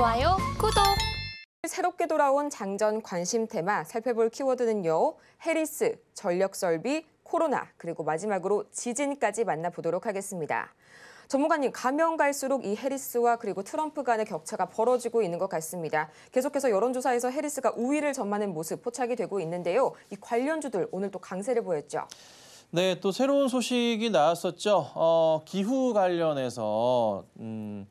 좋아요, 구독! 새롭게 돌아온 장전 관심 테마 살펴볼 키워드는요. 해리스, 전력설비, 코로나, 그리고 마지막으로 지진까지 만나보도록 하겠습니다. 전문가님, 가면 갈수록 이 해리스와 그리고 트럼프 간의 격차가 벌어지고 있는 것 같습니다. 계속해서 여론조사에서 해리스가 우위를 점하는 모습 포착이 되고 있는데요. 이 관련주들 오늘 또 강세를 보였죠. 네, 또 새로운 소식이 나왔었죠. 어, 기후 관련해서 음,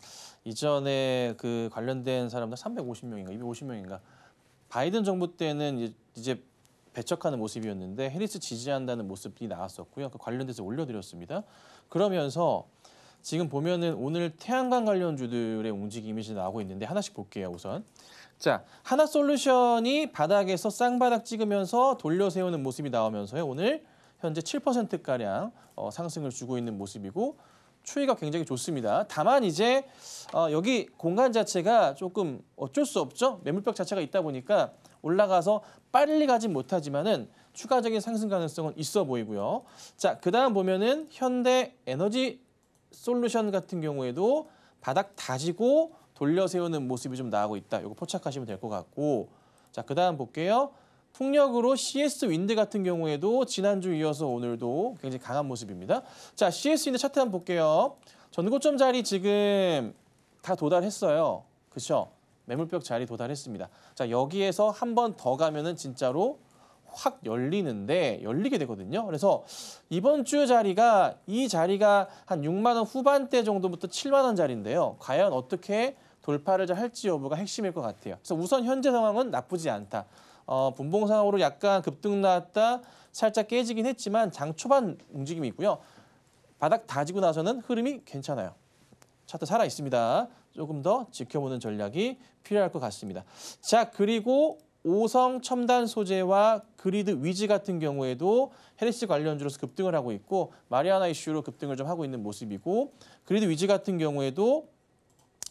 이전에 그 관련된 사람들 350명인가 250명인가 바이든 정부 때는 이제, 배척하는 모습이었는데 해리스 지지한다는 모습이 나왔었고요. 그 관련돼서 올려드렸습니다. 그러면서 지금 보면은 오늘 태양광 관련주들의 움직임이 나오고 있는데 하나씩 볼게요 우선 자 하나솔루션이 바닥에서 쌍바닥 찍으면서 돌려 세우는 모습이 나오면서요 오늘 현재 7%가량 어, 상승을 주고 있는 모습이고 추이가 굉장히 좋습니다. 다만 이제 어, 여기 공간 자체가 조금 어쩔 수 없죠. 매물벽 자체가 있다 보니까 올라가서 빨리 가진 못하지만은 추가적인 상승 가능성은 있어 보이고요. 자, 그다음 보면은 현대 에너지 솔루션 같은 경우에도 바닥 다지고 돌려 세우는 모습이 좀 나오고 있다. 이거 포착하시면 될 것 같고. 자, 그다음 볼게요. 풍력으로 CS 윈드 같은 경우에도 지난주 이어서 오늘도 굉장히 강한 모습입니다. 자, CS 윈드 차트 한번 볼게요. 전고점 자리 지금 다 도달했어요. 그렇죠? 매물벽 자리 도달했습니다. 자, 여기에서 한 번 더 가면은 진짜로 확 열리는데 열리게 되거든요. 그래서 이번 주 자리가 이 자리가 한 6만 원 후반대 정도부터 7만 원 자리인데요. 과연 어떻게 돌파를 할지 여부가 핵심일 것 같아요. 그래서 우선 현재 상황은 나쁘지 않다. 어, 분봉상으로 약간 급등나왔다 살짝 깨지긴 했지만 장 초반 움직임이 있고요. 바닥 다지고 나서는 흐름이 괜찮아요. 차트 살아 있습니다. 조금 더 지켜보는 전략이 필요할 것 같습니다. 자 그리고 오성 첨단 소재와 그리드 위즈 같은 경우에도 헤리스 관련주로서 급등을 하고 있고 마리아나 이슈로 급등을 좀 하고 있는 모습이고 그리드 위즈 같은 경우에도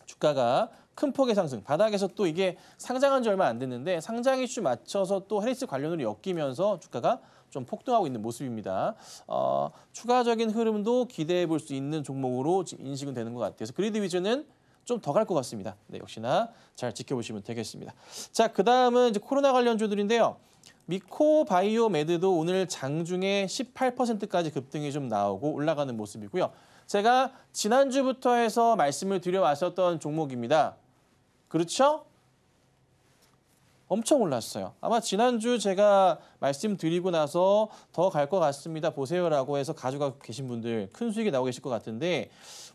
주가가 큰 폭의 상승. 바닥에서 또 이게 상장한 지 얼마 안 됐는데 상장 이슈 맞춰서 또 헬리스 관련으로 엮이면서 주가가 좀 폭등하고 있는 모습입니다. 어, 추가적인 흐름도 기대해 볼 수 있는 종목으로 지금 인식은 되는 것 같아서 그리드 위즈는 좀 더 갈 것 같습니다. 네, 역시나 잘 지켜보시면 되겠습니다. 자, 그 다음은 이제 코로나 관련주들인데요. 미코바이오메드도 오늘 장중에 18%까지 급등이 좀 나오고 올라가는 모습이고요. 제가 지난주부터 해서 말씀을 드려왔었던 종목입니다. 그렇죠? 엄청 올랐어요. 아마 지난주 제가 말씀드리고 나서 더 갈 것 같습니다. 보세요라고 해서 가져가고 계신 분들 큰 수익이 나오고 계실 것 같은데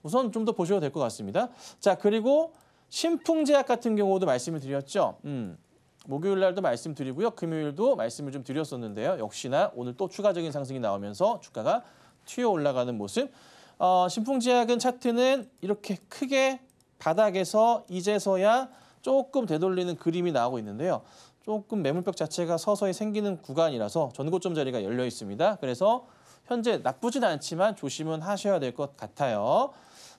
우선 좀 더 보셔도 될 것 같습니다. 자 그리고 신풍제약 같은 경우도 말씀을 드렸죠. 음, 목요일 날도 말씀드리고요. 금요일도 말씀을 좀 드렸었는데요. 역시나 오늘 또 추가적인 상승이 나오면서 주가가 튀어 올라가는 모습 어, 신풍지약은 차트는 이렇게 크게 바닥에서 이제서야 조금 되돌리는 그림이 나오고 있는데요. 조금 매물벽 자체가 서서히 생기는 구간이라서 전고점 자리가 열려 있습니다. 그래서 현재 나쁘진 않지만 조심은 하셔야 될 것 같아요.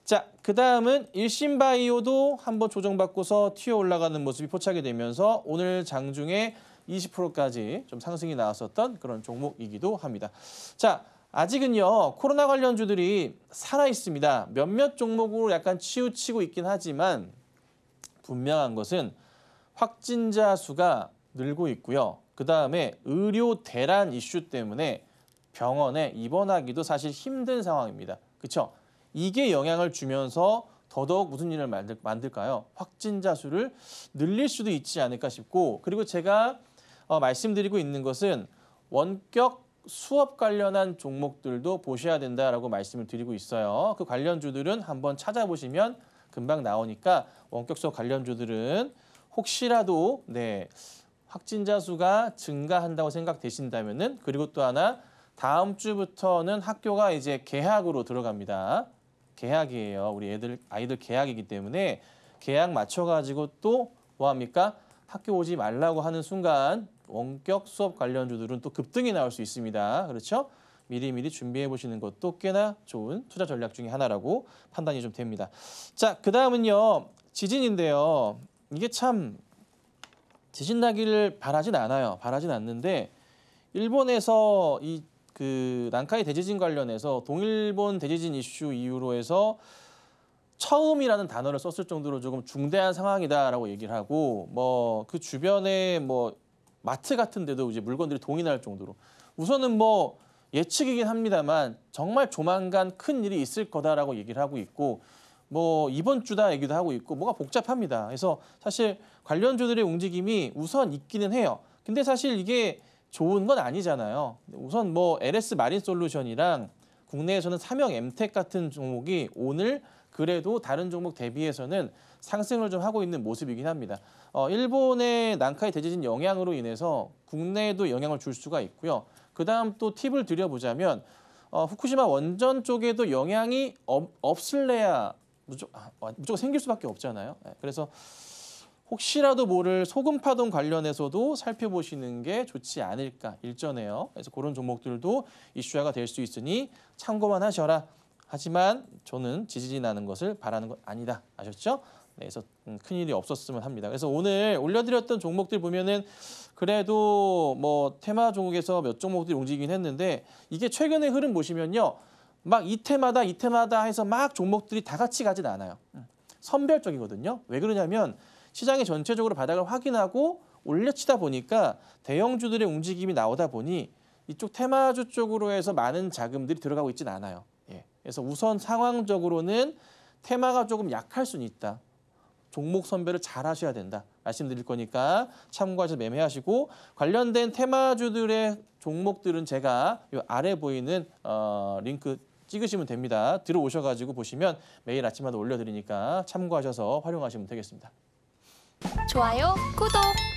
자, 그 다음은 일신바이오도 한번 조정받고서 튀어 올라가는 모습이 포착이 되면서 오늘 장중에 20%까지 좀 상승이 나왔었던 그런 종목이기도 합니다. 자, 아직은요 코로나 관련주들이 살아 있습니다. 몇몇 종목으로 약간 치우치고 있긴 하지만 분명한 것은 확진자 수가 늘고 있고요. 그 다음에 의료 대란 이슈 때문에 병원에 입원하기도 사실 힘든 상황입니다. 그렇죠? 이게 영향을 주면서 더더욱 무슨 일을 만들, 만들까요? 확진자 수를 늘릴 수도 있지 않을까 싶고 그리고 제가 어, 말씀드리고 있는 것은 원격 수업 관련한 종목들도 보셔야 된다라고 말씀을 드리고 있어요. 그 관련주들은 한번 찾아보시면 금방 나오니까 원격 수업 관련주들은 혹시라도 네 확진자 수가 증가한다고 생각되신다면 그리고 또 하나 다음 주부터는 학교가 이제 개학으로 들어갑니다. 개학이에요. 우리 애들 아이들 개학이기 때문에 개학 맞춰 가지고 또뭐 합니까? 학교 오지 말라고 하는 순간 원격 수업 관련주들은 또 급등이 나올 수 있습니다. 그렇죠? 미리미리 준비해 보시는 것도 꽤나 좋은 투자 전략 중에 하나라고 판단이 좀 됩니다. 자, 그다음은요. 지진인데요. 이게 참 지진 나기를 바라진 않아요. 바라진 않는데 일본에서 이 그 난카이 대지진 관련해서 동일본 대지진 이슈 이후로 해서 처음이라는 단어를 썼을 정도로 조금 중대한 상황이다라고 얘기를 하고 뭐 그 주변에 뭐 마트 같은 데도 이제 물건들이 동이날 정도로 우선은 뭐 예측이긴 합니다만 정말 조만간 큰 일이 있을 거다라고 얘기를 하고 있고 뭐 이번 주다 얘기도 하고 있고 뭐가 복잡합니다. 그래서 사실 관련주들의 움직임이 우선 있기는 해요. 근데 사실 이게 좋은 건 아니잖아요. 우선 뭐 LS 마린 솔루션이랑 국내에서는 삼형 엠텍 같은 종목이 오늘 그래도 다른 종목 대비해서는 상승을 좀 하고 있는 모습이긴 합니다. 어, 일본의 난카이 대지진 영향으로 인해서 국내에도 영향을 줄 수가 있고요. 그다음 또 팁을 드려보자면 어, 후쿠시마 원전 쪽에도 영향이 없, 을래야 무조, 아, 어, 무조건 생길 수밖에 없잖아요. 예, 그래서 혹시라도 모를 소금 파동 관련해서도 살펴보시는 게 좋지 않을까 일전에요. 그래서 그런 종목들도 이슈화가 될 수 있으니 참고만 하셔라. 하지만 저는 지진이 나는 것을 바라는 건 아니다. 아셨죠? 네, 그래서 음, 큰일이 없었으면 합니다. 그래서 오늘 올려드렸던 종목들 보면은 그래도 뭐 테마 종목에서 몇 종목들이 움직이긴 했는데 이게 최근의 흐름 보시면요. 막 이 테마다 이 테마다 해서 막 종목들이 다 같이 가진 않아요. 음, 선별적이거든요. 왜 그러냐면 시장이 전체적으로 바닥을 확인하고 올려치다 보니까 대형주들의 움직임이 나오다 보니 이쪽 테마주 쪽으로 해서 많은 자금들이 들어가고 있지는 않아요. 그래서 우선 상황적으로는 테마가 조금 약할 수는 있다. 종목 선별을 잘 하셔야 된다. 말씀드릴 거니까 참고하셔서 매매하시고 관련된 테마주들의 종목들은 제가 이 아래 보이는 어, 링크 찍으시면 됩니다. 들어오셔가지고 보시면 매일 아침마다 올려드리니까 참고하셔서 활용하시면 되겠습니다. 좋아요, 구독!